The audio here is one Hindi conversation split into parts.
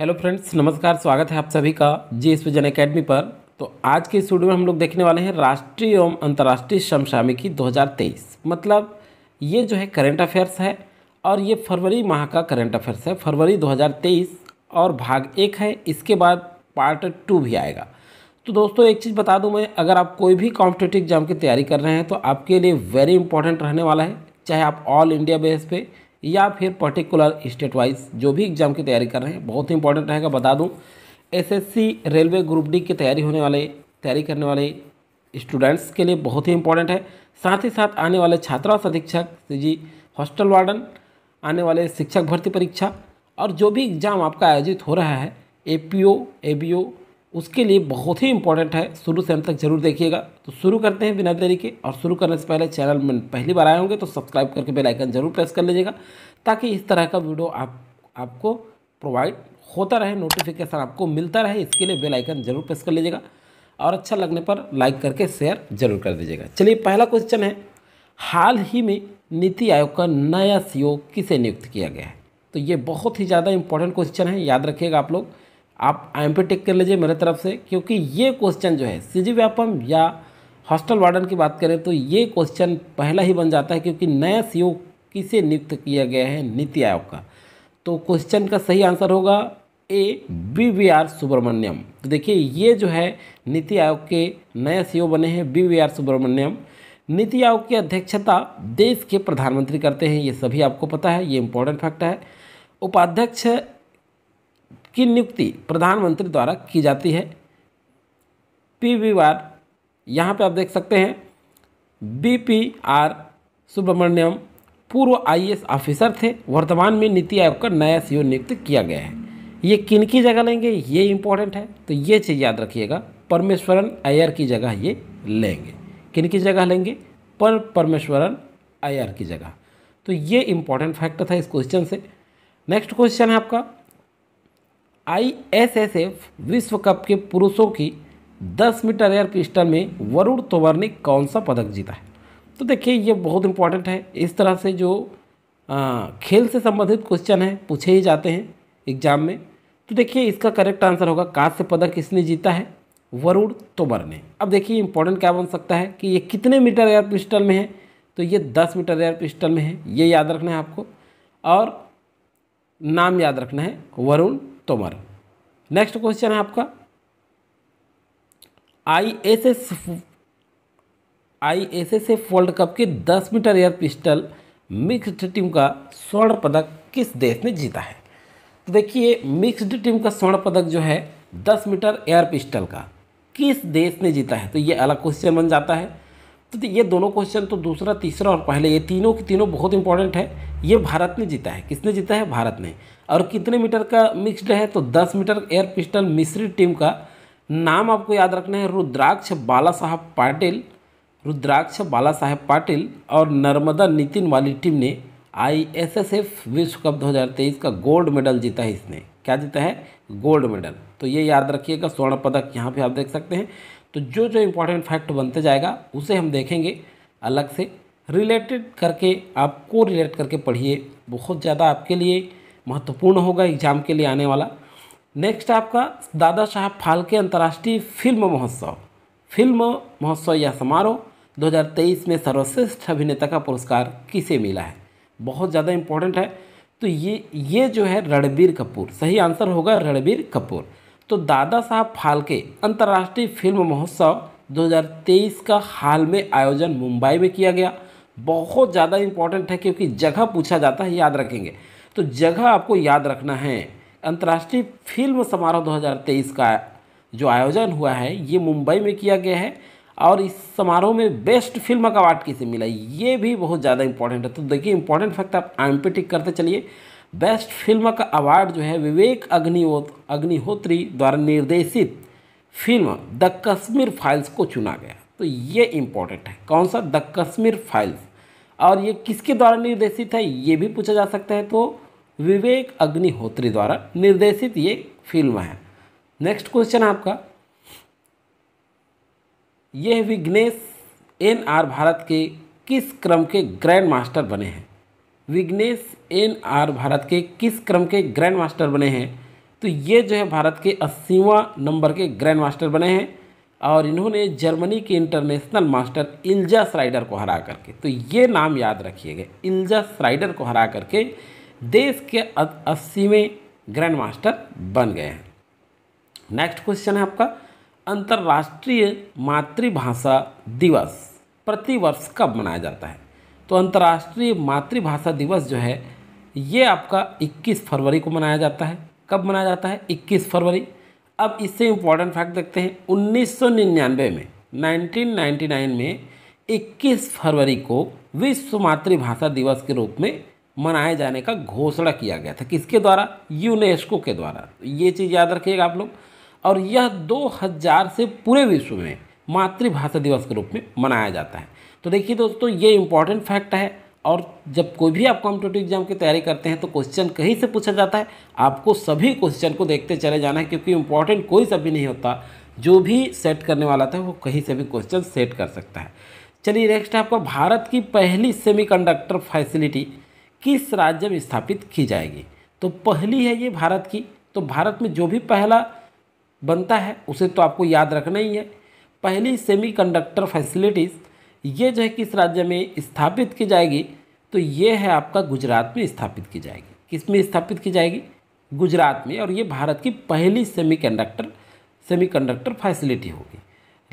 हेलो फ्रेंड्स नमस्कार स्वागत है आप सभी का जी एस विजन अकेडमी पर तो आज के इस वीडियो में हम लोग देखने वाले हैं राष्ट्रीय एवं अंतर्राष्ट्रीय समसामयिकी 2023 मतलब ये जो है करेंट अफेयर्स है और ये फरवरी माह का करेंट अफेयर्स है फरवरी 2023 और भाग एक है इसके बाद पार्ट टू भी आएगा तो दोस्तों एक चीज़ बता दूँ मैं अगर आप कोई भी कॉम्पिटेटिव एग्जाम की तैयारी कर रहे हैं तो आपके लिए वेरी इंपॉर्टेंट रहने वाला है चाहे आप ऑल इंडिया बेस पर या फिर पर्टिकुलर स्टेट वाइज जो भी एग्ज़ाम की तैयारी कर रहे हैं बहुत ही इंपॉर्टेंट रहेगा बता दूँ एसएससी रेलवे ग्रुप डी की तैयारी होने वाले तैयारी करने वाले स्टूडेंट्स के लिए बहुत ही इंपॉर्टेंट है साथ ही साथ आने वाले छात्रा अधीक्षक जी हॉस्टल वार्डन आने वाले शिक्षक भर्ती परीक्षा और जो भी एग्ज़ाम आपका आयोजित हो रहा है A P O A B O उसके लिए बहुत ही इंपॉर्टेंट है शुरू से हम तक जरूर देखिएगा तो शुरू करते हैं बिना देरी के और शुरू करने से पहले चैनल में पहली बार आए होंगे तो सब्सक्राइब करके बेल आइकन जरूर प्रेस कर लीजिएगा ताकि इस तरह का वीडियो आप आपको प्रोवाइड होता रहे नोटिफिकेशन आपको मिलता रहे इसके लिए बेल आइकन जरूर प्रेस कर लीजिएगा और अच्छा लगने पर लाइक करके शेयर जरूर कर दीजिएगा चलिए पहला क्वेश्चन है हाल ही में नीति आयोग का नया ओ किसे नियुक्त किया गया है तो ये बहुत ही ज़्यादा इंपॉर्टेंट क्वेश्चन है याद रखिएगा आप लोग आप आई एम पी टेक कर लीजिए मेरे तरफ से क्योंकि ये क्वेश्चन जो है सी व्यापम या हॉस्टल वार्डन की बात करें तो ये क्वेश्चन पहला ही बन जाता है क्योंकि नया सी ओ e किसे नियुक्त किया गया है नीति आयोग का तो क्वेश्चन का सही आंसर होगा A B V R Subrahmanyam तो देखिए ये जो है नीति आयोग के नए ओ e बने हैं बी वी आर सुब्रमण्यम नीति आयोग की अध्यक्षता देश के प्रधानमंत्री करते हैं ये सभी आपको पता है ये इम्पोर्टेंट फैक्ट है उपाध्यक्ष की नियुक्ति प्रधानमंत्री द्वारा की जाती है पी वी आर यहाँ पर आप देख सकते हैं बी पी आर सुब्रमण्यम पूर्व आईएएस ऑफिसर थे वर्तमान में नीति आयोग का नया सीईओ नियुक्त किया गया है ये किन की जगह लेंगे ये इम्पोर्टेंट है तो ये चीज़ याद रखिएगा परमेश्वरन अयर की जगह ये लेंगे किन की जगह लेंगे पर परमेश्वरन अयर की जगह तो ये इम्पोर्टेंट फैक्टर था इस क्वेश्चन से नेक्स्ट क्वेश्चन है आपका आईएसएसएफ विश्व कप के पुरुषों की 10 मीटर एयर पिस्टल में वरुण तोमर ने कौन सा पदक जीता है तो देखिए ये बहुत इंपॉर्टेंट है इस तरह से जो आ, खेल से संबंधित क्वेश्चन हैं पूछे ही जाते हैं एग्जाम में तो देखिए इसका करेक्ट आंसर होगा कांस्य पदक किसने जीता है वरुण तोमर ने अब देखिए इंपॉर्टेंट क्या बन सकता है कि ये कितने मीटर एयर पिस्टल में है तो ये दस मीटर एयर पिस्टल में है ये याद रखना है आपको और नाम याद रखना है वरुण तोमर नेक्स्ट क्वेश्चन है आपका I S S I S S F world cup के 10 meter air pistol mixed team का स्वर्ण पदक किस देश ने जीता है तो देखिए मिक्स्ड टीम का स्वर्ण पदक जो है 10 मीटर एयर पिस्टल का किस देश ने जीता है तो ये अलग क्वेश्चन बन जाता है तो ये दोनों क्वेश्चन तो दूसरा तीसरा और पहले ये तीनों के तीनों बहुत इंपॉर्टेंट है ये भारत ने जीता है किसने जीता है भारत ने और कितने मीटर का मिक्स्ड है तो दस मीटर एयर पिस्टल मिश्रित टीम का नाम आपको याद रखना है रुद्राक्ष बाला साहब पाटिल रुद्राक्ष बाला साहेब पाटिल और नर्मदा नितिन वाली टीम ने आई एस एस एफ विश्व कप 2023 का गोल्ड मेडल जीता है इसने क्या जीता है गोल्ड मेडल तो ये याद रखिएगा स्वर्ण पदक यहाँ पे आप देख सकते हैं तो जो जो इम्पोर्टेंट फैक्ट बनते जाएगा उसे हम देखेंगे अलग से रिलेटेड करके आप को रिलेट करके पढ़िए बहुत ज़्यादा आपके लिए महत्वपूर्ण होगा एग्जाम के लिए आने वाला नेक्स्ट आपका दादा साहब फाल्के अंतर्राष्ट्रीय फिल्म महोत्सव फिल्म महोत्सव या समारोह 2023 में सर्वश्रेष्ठ अभिनेता का पुरस्कार किसे मिला है बहुत ज़्यादा इम्पोर्टेंट है तो ये ये जो है रणबीर कपूर सही आंसर होगा रणबीर कपूर तो दादा साहब फाल्के अंतर्राष्ट्रीय फिल्म महोत्सव 2023 का हाल में आयोजन मुंबई में किया गया बहुत ज़्यादा इम्पोर्टेंट है क्योंकि जगह पूछा जाता है याद रखेंगे तो जगह आपको याद रखना है अंतर्राष्ट्रीय फिल्म समारोह 2023 का जो आयोजन हुआ है ये मुंबई में किया गया है और इस समारोह में बेस्ट फिल्म का अवार्ड किसे मिला ये भी बहुत ज़्यादा इंपॉर्टेंट है तो देखिए इंपॉर्टेंट फैक्ट आप आई एम टिक करते चलिए बेस्ट फिल्म का अवार्ड जो है विवेक अग्निहो अग्निहोत्री द्वारा निर्देशित फिल्म द कश्मीर फाइल्स को चुना गया तो ये इम्पॉर्टेंट है कौन सा द कश्मीर फाइल्स और ये किसके द्वारा निर्देशित है ये भी पूछा जा सकता है तो विवेक अग्निहोत्री द्वारा निर्देशित ये फिल्म है नेक्स्ट क्वेश्चन आपका यह विघ्नेश एन आर भारत के किस क्रम के ग्रैंड मास्टर बने हैं विघ्नेश एन आर भारत के किस क्रम के ग्रैंड मास्टर बने हैं तो ये जो है भारत के अस्सीवा नंबर के ग्रैंड मास्टर बने हैं और इन्होंने जर्मनी के इंटरनेशनल मास्टर इल्जा स्राइडर को हरा करके तो ये नाम याद रखिएगा इल्जा स्राइडर को हरा करके देश के अस्सीवें ग्रैंड मास्टर बन गए हैं नेक्स्ट क्वेश्चन है आपका अंतर्राष्ट्रीय मातृभाषा दिवस प्रतिवर्ष कब मनाया जाता है तो अंतर्राष्ट्रीय मातृभाषा दिवस जो है ये आपका 21 फरवरी को मनाया जाता है कब मनाया जाता है 21 फरवरी अब इससे इम्पोर्टेंट फैक्ट देखते हैं 1999 में 1999 में 21 फरवरी को विश्व मातृभाषा दिवस के रूप में मनाए जाने का घोषणा किया गया था किसके द्वारा यूनेस्को के द्वारा ये चीज़ याद रखिएगा आप लोग और यह 2000 से पूरे विश्व में मातृभाषा दिवस के रूप में मनाया जाता है तो देखिए दोस्तों ये इम्पॉर्टेंट फैक्ट है और जब कोई भी आप कॉम्पिटेटिव एग्जाम की तैयारी करते हैं तो क्वेश्चन कहीं से पूछा जाता है आपको सभी क्वेश्चन को देखते चले जाना है क्योंकि इम्पॉर्टेंट कोई सभी नहीं होता जो भी सेट करने वाला था वो कहीं से भी क्वेश्चन सेट कर सकता है चलिए नेक्स्ट है आपका भारत की पहली सेमीकंडक्टर फैसिलिटी किस राज्य में स्थापित की जाएगी तो पहली है ये भारत की तो भारत में जो भी पहला बनता है उसे तो आपको याद रखना ही है पहली सेमीकंडक्टर फैसिलिटीज़ ये जो है किस राज्य में स्थापित की जाएगी तो ये है आपका गुजरात में स्थापित की जाएगी किस में स्थापित की जाएगी गुजरात में और ये भारत की पहली semiconductor semiconductor facility होगी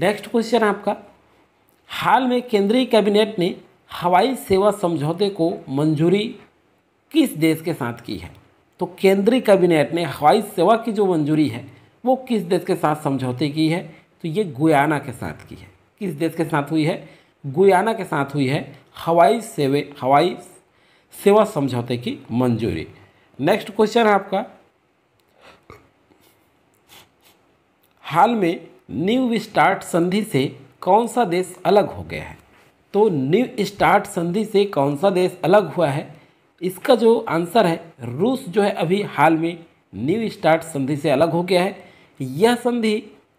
नेक्स्ट क्वेश्चन आपका हाल में केंद्रीय कैबिनेट ने हवाई सेवा समझौते को मंजूरी किस देश के साथ की है तो केंद्रीय कैबिनेट ने हवाई सेवा की जो मंजूरी है वो किस देश के साथ समझौते की है तो ये गुयाना के साथ की है किस देश के साथ हुई है गुयाना के साथ हुई है हवाई सेवे हवाई सेवा समझौते की मंजूरी नेक्स्ट क्वेश्चन है आपका हाल में न्यू स्टार्ट संधि से कौन सा देश अलग हो गया है तो न्यू स्टार्ट संधि से कौन सा देश अलग हुआ है इसका जो आंसर है रूस जो है अभी हाल में न्यू स्टार्ट संधि से अलग हो गया है यह संधि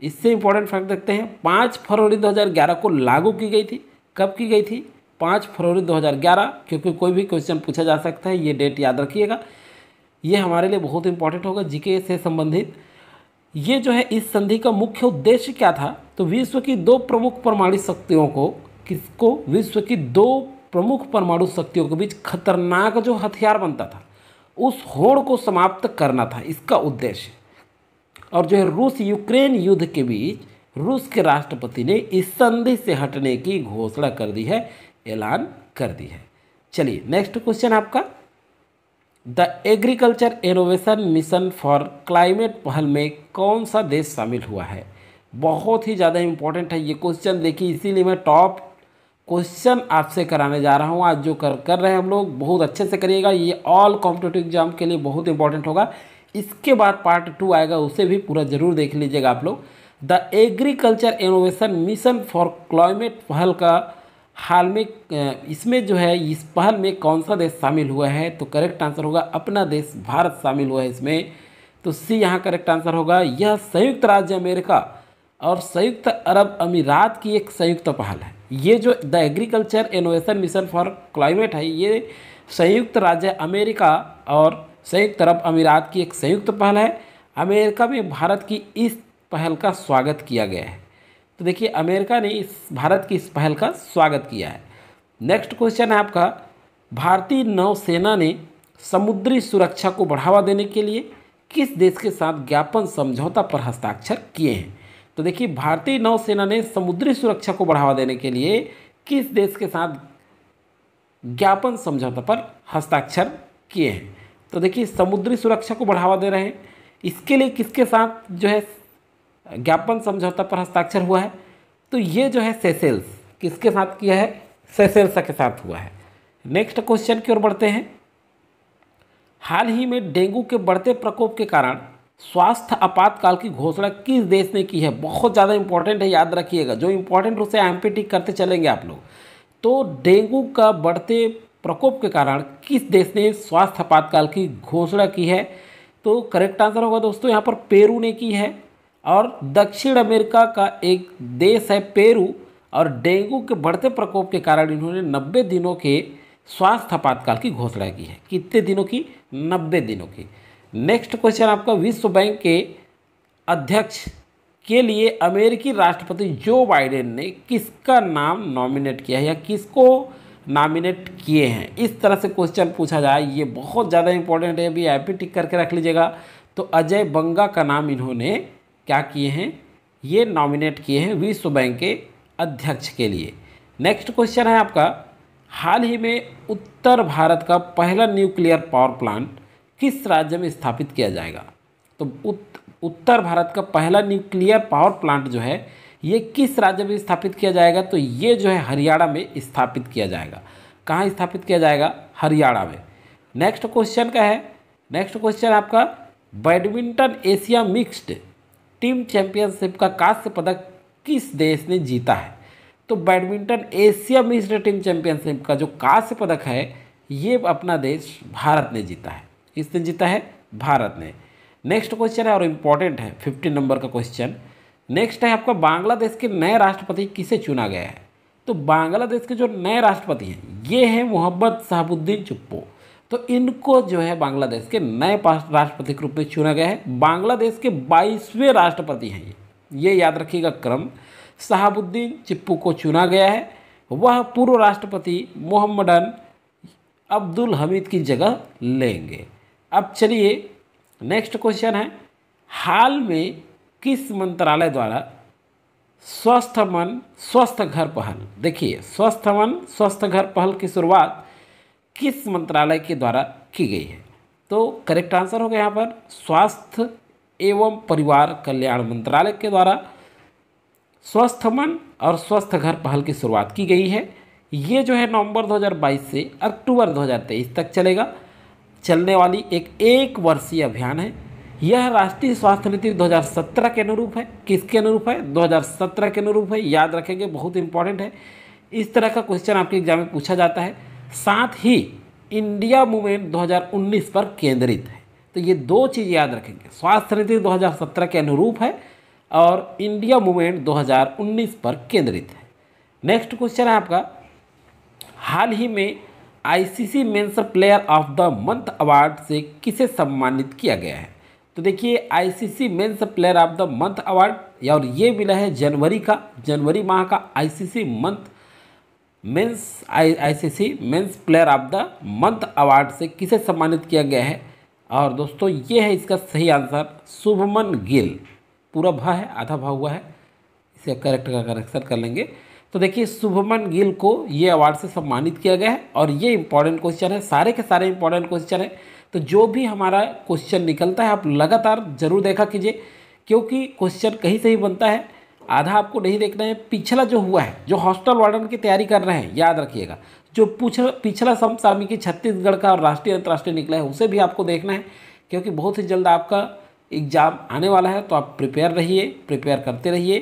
इससे इम्पोर्टेंट फैक्ट देखते हैं पाँच फरवरी 2011 को लागू की गई थी कब की गई थी पाँच फरवरी 2011 क्योंकि कोई भी क्वेश्चन पूछा जा सकता है ये डेट याद रखिएगा ये हमारे लिए बहुत इंपॉर्टेंट होगा जीके से संबंधित ये जो है इस संधि का मुख्य उद्देश्य क्या था तो विश्व की दो प्रमुख परमाणु शक्तियों को किसको विश्व की दो प्रमुख परमाणु शक्तियों के बीच खतरनाक जो हथियार बनता था उस होड़ को समाप्त करना था इसका उद्देश्य और जो है रूस यूक्रेन युद्ध के बीच रूस के राष्ट्रपति ने इस संधि से हटने की घोषणा कर दी है ऐलान कर दी है चलिए नेक्स्ट क्वेश्चन आपका the agriculture innovation mission for climate पहल में कौन सा देश शामिल हुआ है बहुत ही ज़्यादा इंपॉर्टेंट है ये क्वेश्चन देखिए इसीलिए मैं टॉप क्वेश्चन आपसे कराने जा रहा हूँ आज जो कर कर रहे हैं हम लोग बहुत अच्छे से करिएगा ये ऑल कॉम्पिटेटिव एग्जाम के लिए बहुत इंपॉर्टेंट होगा इसके बाद पार्ट टू आएगा उसे भी पूरा जरूर देख लीजिएगा आप लोग the agriculture innovation mission for climate पहल का हाल में इसमें जो है इस पहल में कौन सा देश शामिल हुआ है तो करेक्ट आंसर होगा अपना देश भारत शामिल हुआ है इसमें तो सी यहाँ करेक्ट आंसर होगा यह संयुक्त राज्य अमेरिका और संयुक्त अरब अमीरात की एक संयुक्त पहल है ये जो the agriculture innovation mission for climate है ये संयुक्त राज्य अमेरिका और संयुक्त अरब अमीरात की एक संयुक्त पहल है अमेरिका में भारत की इस पहल का स्वागत किया गया है तो देखिए अमेरिका ने इस भारत की इस पहल का स्वागत किया है नेक्स्ट क्वेश्चन है आपका भारतीय नौसेना ने समुद्री सुरक्षा को बढ़ावा देने के लिए किस देश के साथ ज्ञापन समझौता पर हस्ताक्षर किए हैं तो देखिए भारतीय नौसेना ने समुद्री सुरक्षा को बढ़ावा देने के लिए किस देश के साथ ज्ञापन समझौता पर हस्ताक्षर किए हैं तो देखिए समुद्री सुरक्षा को बढ़ावा दे रहे हैं इसके लिए किसके साथ जो है ज्ञापन समझौता पर हस्ताक्षर हुआ है तो ये जो है सेसेल्स किसके साथ किया है सेसेल्सा के साथ हुआ है नेक्स्ट क्वेश्चन की ओर बढ़ते हैं हाल ही में डेंगू के बढ़ते प्रकोप के कारण स्वास्थ्य आपातकाल की घोषणा किस देश ने की है बहुत ज़्यादा इंपॉर्टेंट है याद रखिएगा जो इम्पोर्टेंट उसे एम पी करते चलेंगे आप लोग तो डेंगू का बढ़ते प्रकोप के कारण किस देश ने स्वास्थ्य आपातकाल की घोषणा की है तो करेक्ट आंसर होगा दोस्तों यहाँ पर पेरू ने की है और दक्षिण अमेरिका का एक देश है पेरू और डेंगू के बढ़ते प्रकोप के कारण इन्होंने नब्बे दिनों के स्वास्थ्य आपातकाल की घोषणा की है कितने दिनों की नब्बे दिनों की नेक्स्ट क्वेश्चन आपका विश्व बैंक के अध्यक्ष के लिए अमेरिकी राष्ट्रपति जो बाइडेन ने किसका नाम नॉमिनेट किया है या किसको नॉमिनेट किए हैं इस तरह से क्वेश्चन पूछा जाए ये बहुत ज़्यादा इंपॉर्टेंट है अभी आई टिक करके रख लीजिएगा तो अजय बंगा का नाम इन्होंने क्या किए हैं ये नॉमिनेट किए हैं विश्व बैंक के अध्यक्ष के लिए नेक्स्ट क्वेश्चन है आपका हाल ही में उत्तर भारत का पहला न्यूक्लियर पावर प्लांट किस राज्य में स्थापित किया जाएगा तो उत, उत्तर भारत का पहला न्यूक्लियर पावर प्लांट जो है ये किस राज्य में स्थापित किया जाएगा तो ये जो है हरियाणा में स्थापित किया जाएगा कहाँ स्थापित किया जाएगा हरियाणा में नेक्स्ट क्वेश्चन का है नेक्स्ट क्वेश्चन आपका badminton Asia mixed team championship का कांस्य पदक किस देश ने जीता है तो badminton Asia mixed team championship का जो कांस्य पदक है ये अपना देश भारत ने जीता है किस दिन जीता है भारत ने नेक्स्ट क्वेश्चन है और इम्पॉर्टेंट है फिफ्टीन नंबर का क्वेश्चन नेक्स्ट है आपका बांग्लादेश के नए राष्ट्रपति किसे चुना गया है तो बांग्लादेश के जो नए राष्ट्रपति हैं ये हैं मोहम्मद साहबुद्दीन चुप्पो तो इनको जो है बांग्लादेश के नए राष्ट्रपति के रूप में चुना गया है बांग्लादेश के बाईसवें राष्ट्रपति हैं ये ये याद रखिएगा क्रम साहबुद्दीन चिप्पू को चुना गया है वह पूर्व राष्ट्रपति मोहम्मदन अब्दुल हमीद की जगह लेंगे अब चलिए नेक्स्ट क्वेश्चन है हाल में किस मंत्रालय द्वारा स्वस्थ मन स्वस्थ घर पहल देखिए स्वस्थ मन स्वस्थ घर पहल की शुरुआत किस मंत्रालय के द्वारा की गई है तो करेक्ट आंसर होगा यहाँ पर स्वास्थ्य एवं परिवार कल्याण मंत्रालय के द्वारा स्वस्थ मन और स्वस्थ घर पहल की शुरुआत की गई है ये जो है नवंबर 2022 से अक्टूबर 2023 तक चलेगा चलने वाली एक एक वर्षीय अभियान है यह राष्ट्रीय स्वास्थ्य नीति 2017 के अनुरूप है किसके अनुरूप है 2017 के अनुरूप है याद रखेंगे बहुत इंपॉर्टेंट है इस तरह का क्वेश्चन आपके एग्जाम में पूछा जाता है साथ ही इंडिया मूवमेंट 2019 पर केंद्रित है तो ये दो चीज़ याद रखेंगे स्वास्थ्य नीति 2017 के अनुरूप है और इंडिया मूवमेंट 2019 पर केंद्रित है नेक्स्ट क्वेश्चन है आपका हाल ही में ICC men's player of the month award से किसे सम्मानित किया गया है तो देखिए ICC men's player of the month award और ये मिला है जनवरी का जनवरी माह का ICC month men's ICC men's player of the month award से किसे सम्मानित किया गया है और दोस्तों ये है इसका सही आंसर शुभमन गिल पूरा भा है आधा भा हुआ है इसे करेक्ट का करेक्शन कर लेंगे तो देखिए शुभमन गिल को ये अवार्ड से सम्मानित किया गया है और ये इंपॉर्टेंट क्वेश्चन है सारे के सारे इंपॉर्टेंट क्वेश्चन है तो जो भी हमारा क्वेश्चन निकलता है आप लगातार जरूर देखा कीजिए क्योंकि क्वेश्चन कहीं से ही बनता है आधा आपको नहीं देखना है पिछला जो हुआ है जो हॉस्टल वार्डन की तैयारी कर रहे हैं याद रखिएगा जो पिछला पिछला सम सामी की छत्तीसगढ़ का और राष्ट्रीय अंतर्राष्ट्रीय निकला है उसे भी आपको देखना है क्योंकि बहुत ही जल्द आपका एग्ज़ाम आने वाला है तो आप प्रिपेयर रहिए प्रिपेयर करते रहिए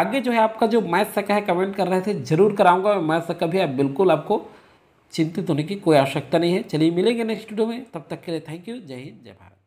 आगे जो है आपका जो मैथ सका है कमेंट कर रहे थे जरूर कराऊंगा मैं मैथ सका भी आप बिल्कुल आपको चिंतित होने की कोई आवश्यकता नहीं है चलिए मिलेंगे नेक्स्ट वीडियो में तब तक के लिए थैंक यू जय हिंद जय भारत